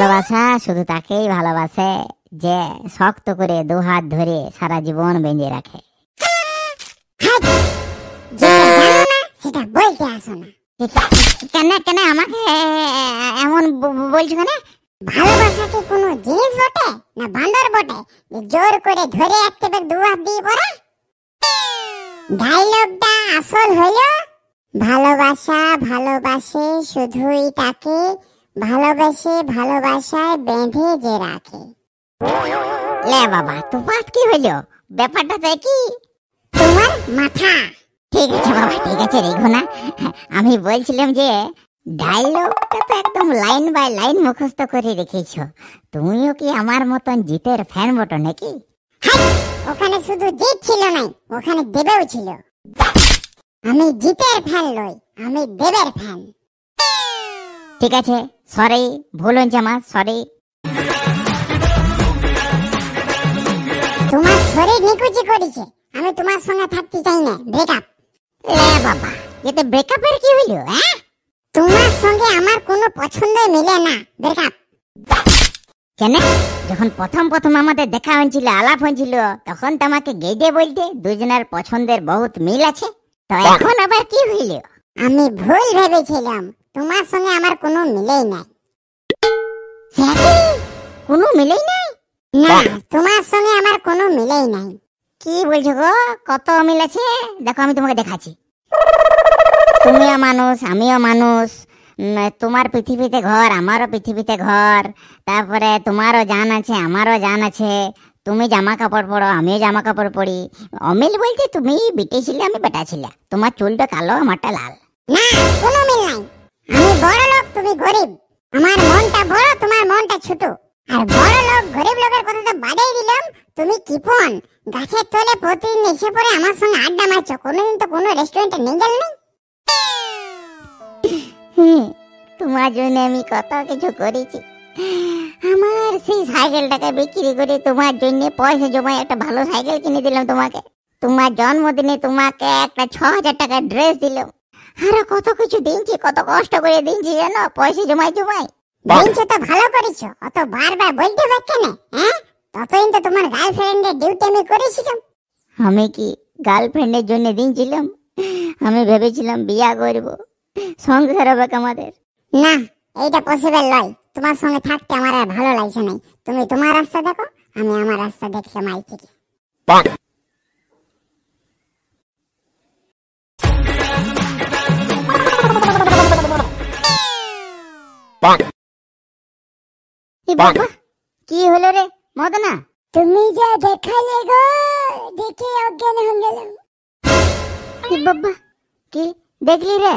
ভালোবাসা শুধু তাকেই ভালোবাসে যে শক্ত করে দু হাত ধরে সারা জীবন বেঁধে রাখে কেন আমাকে এমন বলছো কেন মানে? ভালোবাসা কি জিনিস বটে না বান্দর বটে জোর করে ধরে রাখতে দু হাত দিয়ে পরে ডায়লগটা আসল হলো ভালোবাসা ভালোবাসে শুধুই তাকে ভালোবেসে ভালোবাসায় বেঁধে যে রাখে লে বাবা তোমার কি হলো ব্যাপারটা তাই কি তোমার মাথা ঠিক আছে বাবা ঠিক আছে রেখো না আমি বলছিলাম যে ডায়লগটা তো একদম লাইন বাই লাইন মুখস্থ করে রেখেছো তুমিও কি আমার মতন জিতের ফ্যান বটো নাকি ওখানে শুধু জিত ছিল না ওখানে দেবেও ছিল আমি জিতের ফ্যান লই আমি দেবের ফ্যান ঠিক আছে সরি ভুল হয়েছে আমার সরি তোমার শরীর নিকুচি করেছে আমি তোমার সঙ্গে থাকতে চাই না ব্রেকআপ এ বাবা এতে ব্রেকআপের কি হইল হ্যাঁ তোমার সঙ্গে আমার কোনো পছন্দই মিলে না ব্রেকআপ কেন যখন প্রথম প্রথম আমাদের দেখা হয়েছিল আলাপ হয়েছিল তখন তোমাকে গেজে বলতে দুজনের পছন্দের বহুত মিল আছে তো এখন আবার কি হইল আমি ভুল ভেবেছিলাম তোমার সঙ্গে আমার কোনো মিলেই নাই জ্যাকি কোনো মিলেই নাই না তোমার সঙ্গে আমার কোনো মিলেই নাই কি বলছো গো কত মিল আছে দেখো আমি তোমাকে দেখাচ্ছি তুমিও মানুষ আমিও মানুষ তোমার পৃথিবীতে ঘর আমারও পৃথিবীতে ঘর তারপরে তোমারও জান আছে আমারও জান আছে তুমি জামা কাপড় পরো আমিও জামা কাপড় পরি অমিল বলছে তুমি বিটে ছিলে আমি বেটা ছিলে তোমার চুলটা কালো আমারটা লাল না কোনো মিল নাই আমি বড় লোক তুমি গরিব আমার মনটা বড় তোমার মনটা ছোট আর বড় লোক গরিব লোকের কথা তো বাদেই দিলাম তুমি কিপন গাছের তলে প্রতিদিন এসে পরে আমার সঙ্গে আড্ডা মারছো কোনোদিন তো কোনো রেস্টুরেন্টে নিয়ে গেল নেই তোমার জন্য আমি কত কিছু করেছি আমার সেই সাইকেলটাকে বিক্রি করে তোমার জন্য পয়সা জমায় একটা ভালো সাইকেল কিনে দিলাম তোমাকে তোমার জন্মদিনে তোমাকে একটা ছ হাজার টাকার ড্রেস দিলাম আরো কত কিছু দিনছি কত কষ্ট করে দিনছি যেন পয়সা জমাই জমাই দিনছো তো ভালো করেছো অত বারবার বলতে পার কেন হ্যাঁ ততদিন তো তোমার গার্লফ্রেন্ডের ডিউটি আমি করেছিলাম আমি কি গার্লফ্রেন্ডের জন্য দিনছিলাম আমি ভেবেছিলাম বিয়া করব সংসার হবে আমাদের না এইটা পসিবল নয় তোমার সঙ্গে থাকতে আমার আর ভালো লাগছে না তুমি তোমার রাস্তা দেখো আমি আমার রাস্তা দেখলাম আই থেকে কি হলো রে মদনা তুমি যা দেখালে গো দেখে অজ্ঞান হয়ে গেল বাবা কি দেখলি রে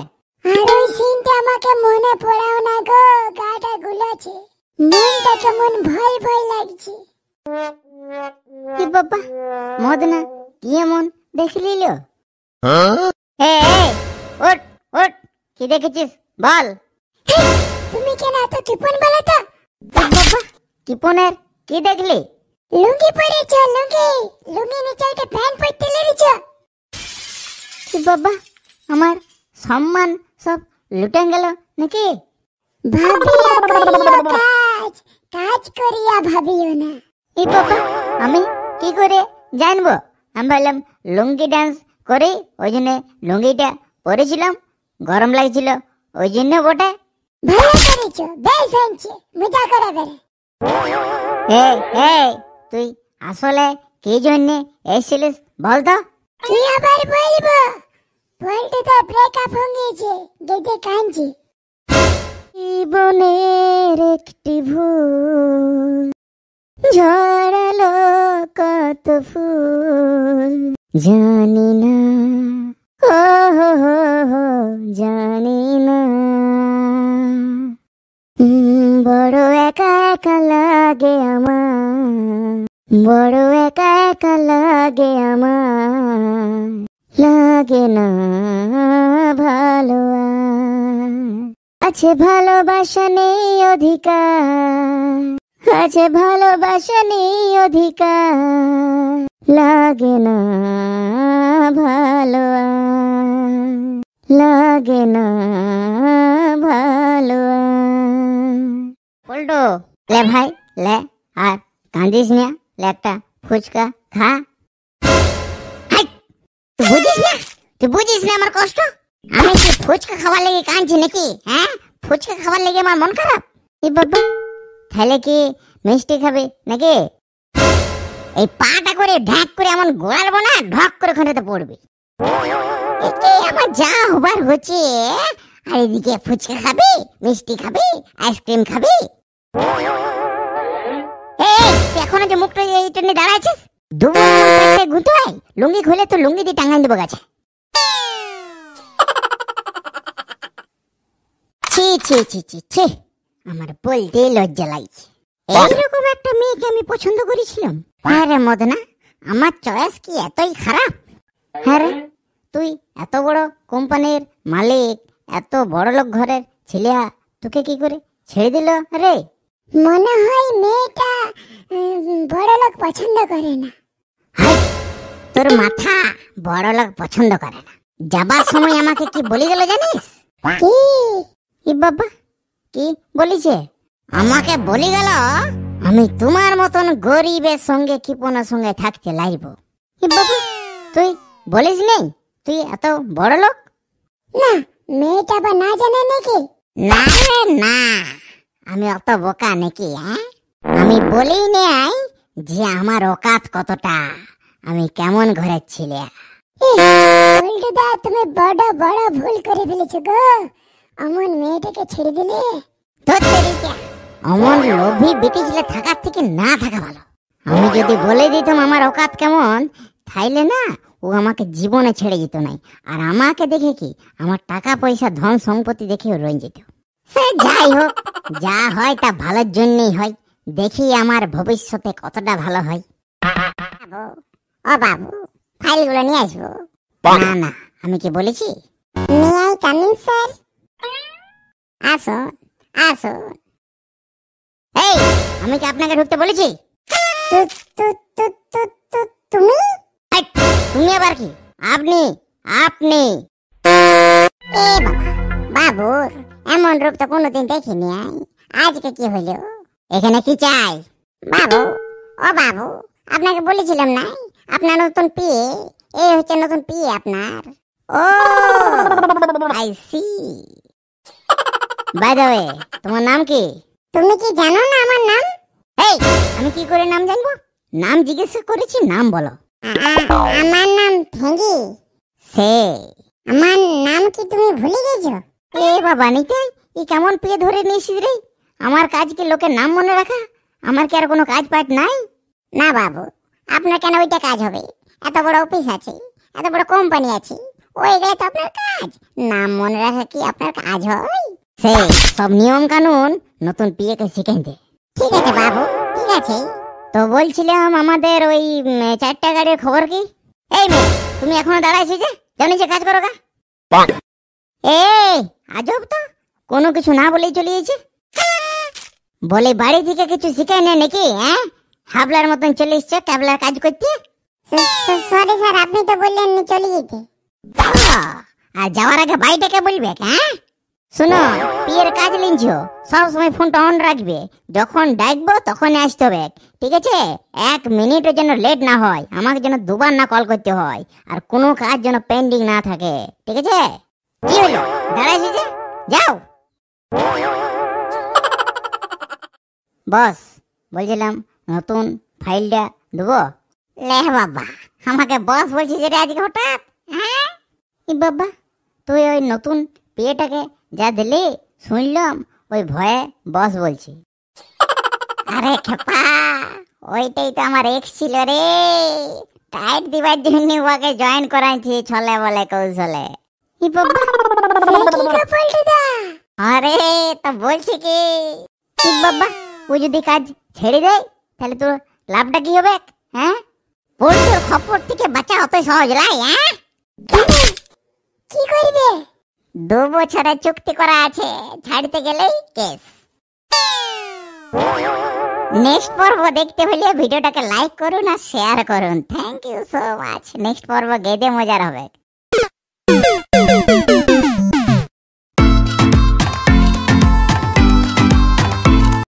আর ওই সিনটা আমাকে মনে পড়াও না গো গাটা গুলাছে মনটা কেমন ভয় ভয় লাগছে কি বাবা মদনা কি এমন দেখলি লো ওট ওট কি দেখেছিস বল তুমি কেন এত কৃপণ বলো বাবা কৃপণের কি দেখলি লুঙ্গি পরেছ লুঙ্গি লুঙ্গি নিচে একটা প্যান্ট পরতে লেগেছ বাবা আমার সম্মান সব লুটে গেল নাকি ভাবিয়া করিও কাজ কাজ করিয়া ভাবিও না এই বাবা আমি কি করে জানবো আমি বললাম লুঙ্গি ডান্স করে ওই জন্য লুঙ্গিটা পরেছিলাম গরম লাগছিল ওই জন্য বটে ভালো তুই আসলে কি জন্য এসেছিলিস বলতো কি আবার বলবো বলতে তো ব্রেকআপ হয়ে গিয়েছে যেতে কাঁদছি জীবনের একটি ভুল ঝরালো কত ফুল জানি না বড় একা একা লাগে আমার লাগে না ভালো আছে ভালোবাসা নেই অধিকার আছে ভালোবাসা নেই অধিকার লাগে না ভালো লাগে না ভালো পল্টো লে ভাই লে আর কাঁদিস না ল্যাপটা ফুচকা খা তুই বুঝিস না তুই বুঝিস না আমার কষ্ট আমি কি ফুচকা খাওয়ার লেগে কাঁদছি নাকি হ্যাঁ ফুচকা খাওয়ার লেগে আমার মন খারাপ এই বাবা তাহলে কি মিষ্টি খাবে নাকি এই পাটা করে ঢাক করে এমন গোড়ালবো না ঢক করে ওখানে পড়বি একে আমার যা হবার হচ্ছে আর এদিকে ফুচকা খাবি মিষ্টি খাবি আইসক্রিম খাবি এই এখনো যে মুখটা এই টেনে দাঁড়াইছিস ধুম গুঁতো হয় লুঙ্গি খুলে তো লুঙ্গি দিয়ে টাঙাই দেবো গাছে ছি ছি ছি ছি ছি আমার বলতে লজ্জা লাগছে এইরকম একটা মেয়েকে আমি পছন্দ করেছিলাম আরে হ্যাঁ মদনা আমার চয়েস কি এতই খারাপ হ্যাঁ তুই এত বড় কোম্পানির মালিক এত বড় লোক ঘরের ছেলেয়া তোকে কি করে ছেড়ে দিল রে মনে হয় মেয়েটা বড়লোক পছন্দ করে না তোর মাথা বড়লোক পছন্দ করে না যাবার সময় আমাকে কি বলে গেল জানিস কি ই বাবা কি বলিছে আমাকে বলি গেল আমি তোমার মতন গরিবের সঙ্গে কৃপণের সঙ্গে থাকতে লাইব বাবা তুই বলিস নেই তুই এত বড় লোক না মেয়েটা বা না জানে নাকি না না আমি অত বোকা নাকি হ্যাঁ আমি বলি নাই যে আমার ওকাত কতটা আমি কেমন ঘরে ছিলে তুমি বড় বড় ভুল করে ফেলেছো গো অমন মেয়েটাকে ছেড়ে দিলে তো অমন লোভী থাকার থেকে না থাকা ভালো আমি যদি বলে দিতাম আমার অকাত কেমন তাইলে না ও আমাকে জীবনে ছেড়ে যেত নাই আর আমাকে দেখে কি আমার টাকা পয়সা ধন সম্পত্তি দেখে রয়ে যেত যাই হোক যা হয় তা ভালোর জন্যই হয় দেখি আমার ভবিষ্যতে কতটা ভালো হয় ও বাবু ফাইলগুলো নিয়ে আসবো না না আমি কি বলেছি নিয়ে আই কামিং স্যার আসো আসো এই আমি কি আপনাকে ঢুকতে বলেছি তুমি তুমি আবার কি আপনি আপনি এ বাবুর এমন রূপ তো কোনোদিন দেখিনি আজকে কি হইলো এখানে কি চাই বাবু ও বাবু আপনাকে বলেছিলাম না আপনার নতুন পিয়ে এই হচ্ছে নতুন পিয়ে আপনার oh I see by the way তোমার নাম কি তুমি কি জানো না আমার নাম এই আমি কি করে নাম জানবো নাম জিজ্ঞেস করেছি নাম বলো আমার নাম ঠেঙ্গি সে আমার নাম কি তুমি ভুলে গেছো এ বাবা নিতে ই কেমন পেয়ে ধরে নিয়েছিস রে আমার কাজ কি লোকের নাম মনে রাখা আমার কি আর কোনো কাজ পাঠ নাই না বাবু আপনার কেন ওইটা কাজ হবে এত বড় অফিস আছে এত বড় কোম্পানি আছে ওই গেলে তো আপনার কাজ নাম মনে রাখা কি আপনার কাজ হয় সে সব নিয়ম কানুন নতুন পিয়েকে শিখে দে ঠিক আছে বাবু ঠিক আছে তো বলছিলাম আমাদের ওই চারটা গাড়ির খবর কি এই মেয়ে তুমি এখনো দাঁড়াইছি যে জানি যে কাজ করো গা এই আজব তো কোনো কিছু না বলেই চলিয়েছে বলে বাড়ি থেকে কিছু শিখাই না নাকি হ্যাঁ হাবলার মতন চলে এসছো ক্যাবলার কাজ করতে সরি স্যার আপনি তো বললেন চলে যেতে আর যাওয়ার আগে বাড়িটাকে বলবে হ্যাঁ শোনো বিয়ের কাজ সব সবসময় ফোনটা অন রাখবে যখন ডাকবো তখন আসতে হবে ঠিক আছে এক মিনিটও যেন লেট না হয় আমাকে যেন দুবার না কল করতে হয় আর কোনো কাজ যেন পেন্ডিং না থাকে ঠিক আছে কি হলো দাঁড়াইছি যাও বস বলছিলাম নতুন ফাইলটা দেবো লে বাবা আমাকে বস বলছি যেটা আজকে হঠাৎ হ্যাঁ ই বাবা তুই ওই নতুন পেয়েটাকে যা দিলি শুনলাম ওই ভয়ে বস বলছি আরে খেপা ওইটাই তো আমার এক্স ছিল রে টাইট দিবার জন্য ওকে জয়েন করাইছি ছলে বলে কৌশলে আরে তো বলছি কি বাবা ও যদি কাজ ছেড়ে দেয় তাহলে তোর লাভটা কি হবে হ্যাঁ পোল্ট্রির খপর থেকে বাঁচা অত সহজ নাই হ্যাঁ কি করবে দু বছরের চুক্তি করা আছে ছাড়তে গেলেই কেস নেক্সট পর্ব দেখতে হলে ভিডিওটাকে লাইক করুন আর শেয়ার করুন thank you so much next পর্ব গেদে মজার হবে